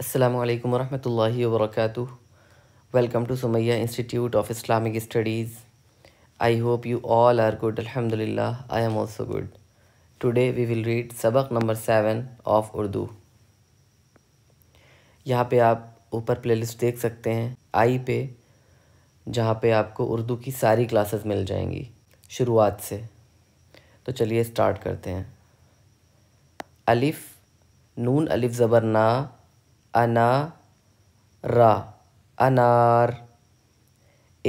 असलकम वरहल वर्क welcome to Sumaiya institute of Islamic studies I hope you all are good अलहमदिल्ला I am also good today we will read सबक number seven of Urdu यहाँ पे आप ऊपर प्लेलिस्ट देख सकते हैं आई पे जहाँ पे आपको उर्दू की सारी क्लासेस मिल जाएंगी शुरुआत से तो चलिए स्टार्ट करते हैं अलिफ़ नून अलिफ़ ज़बर ना अना रा अनार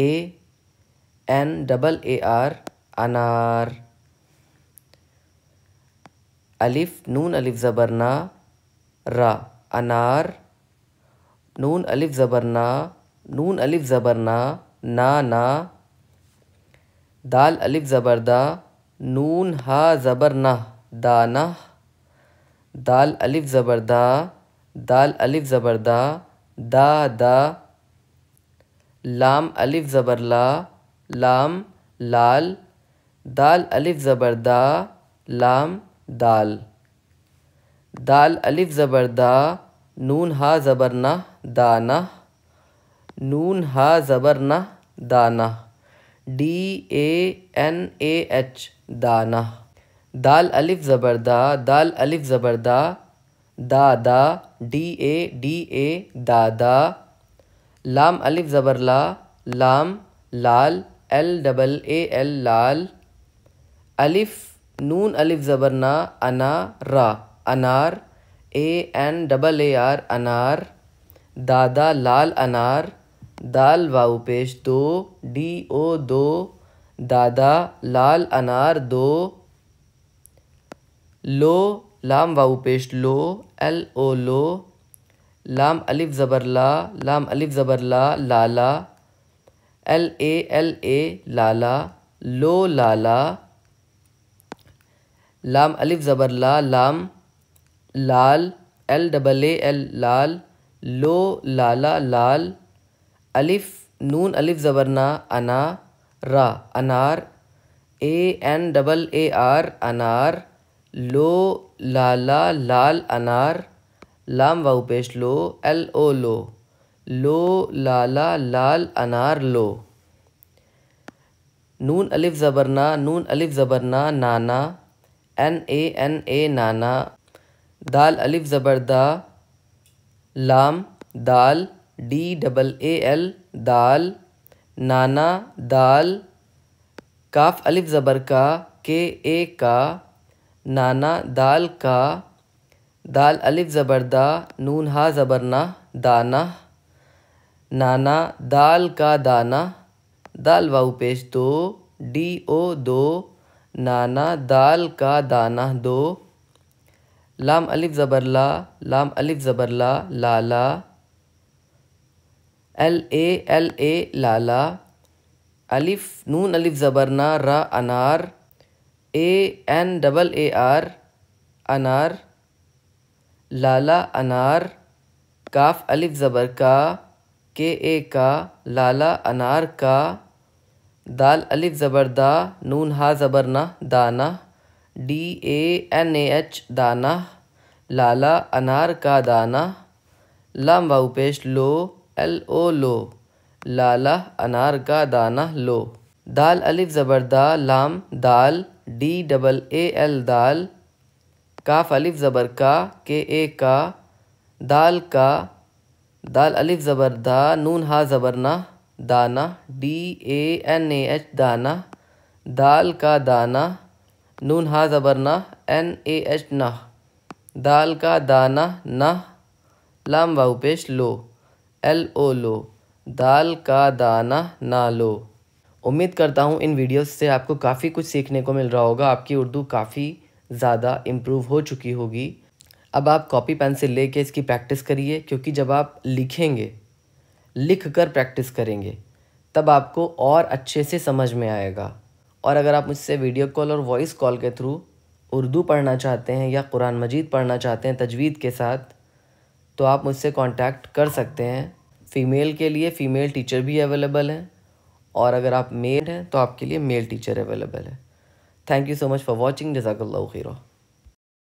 A N double A R अनार अलिफ नून अलिफ ज़बरना रा अनार नून अलिफ ज़बरना नून अलिफ ज़बरना ना ना दाल अलिफ ज़बरदा नून हा ज़बरना दाना दाल अलिफ ज़बरदा दाल अलिफ ज़बरदा दा दा लाम अलिफ ज़बर ला लाम लाल दाल अलिफ ज़बरदा लाम दाल दाल अलिफ ज़बरदा नून हा ज़बर दाना नून हा ज़बरना दाना D A N A H दाना दाल अलिफ जबरदा दाल अलिफ ज़बरदा दादा डी ए डी ए दादा लाम अलिफ ज़बर ला लाम लाल एल डबल ए एल लाल अलिफ नून अलिफ ज़बरना अना रा अनार A N double A R अनार दादा लाल अनार दाल वाऊ पेश दो डी ओ दो दादा लाल अनार दो लो लाम वाऊ पेश लो एल ओ लो लाम अलिफ ज़बर ला लाम अलिफ ज़बर ला लाला एल ए एल ए लाला लो लाला लाम अलिफ ज़बर ला लाम लाल एल डबल ए एल लाल लो लाला लाल अलिफ नून अलिफ ज़बरना अना रा अनार A N double A R अनार लो लाला लाल अनार लाम वाऊ पेश लो एल ओ लो लो लाला लाल अनार लो नून अलिफ ज़बरना नून अलिफ ज़बरना नाना एन ए एन ए नाना दाल अलिफ ज़बरदा लाम दाल डी डबल ए एल दाल नाना दाल काफ अलिफ ज़बर का के ए का नाना दाल का दाल अलिफ ज़बरदा नून हा ज़बरना दाना नाना दाल का दाना दाल वाऊ पेश दो डी ओ दो नाना दाल का दाना दो लाम अलिफ ज़बरला लाम अलिफ ज़बरला लाला एल ए एल ए लाला अलिफ नून अलिफ ज़बरना रा अनार A N double A R अनार लाला अनार काफ अलिफ ज़बर का के ए का लाला अनार का दाल अलिफ ज़बर दा नून हा ज़बर ना दाना D A N A H दाना लाला अनार का दाना लाम वाऊ पेश लो एल ओ लो लाला अनार का दाना लो दाल अलिफ ज़बर दा लाम दाल डी डबल ए एल दाल काफ अलिफ ज़बर का के ए का दाल का दाल अलिफ ज़बर दा नून हा ज़बर ना दाना D A N A H दाना दाल का दाना नून हा ज़बर ना एन ए एच ना दाल का दाना ना लाम वाउपेश लो एल ओ लो दाल का दाना ना लो उम्मीद करता हूँ इन वीडियोस से आपको काफ़ी कुछ सीखने को मिल रहा होगा आपकी उर्दू काफ़ी ज़्यादा इम्प्रूव हो चुकी होगी अब आप कॉपी पेन से ले कर इसकी प्रैक्टिस करिए क्योंकि जब आप लिखेंगे लिख कर प्रैक्टिस करेंगे तब आपको और अच्छे से समझ में आएगा और अगर आप मुझसे वीडियो कॉल और वॉइस कॉल के थ्रू उर्दू पढ़ना चाहते हैं या कुरान मजीद पढ़ना चाहते हैं तजवीद के साथ तो आप मुझसे कॉन्टैक्ट कर सकते हैं फ़ीमेल के लिए फ़ीमेल टीचर भी अवेलेबल हैं और अगर आप मेल हैं तो आपके लिए मेल टीचर अवेलेबल है thank you so much for watching जजाकल्ला खीरा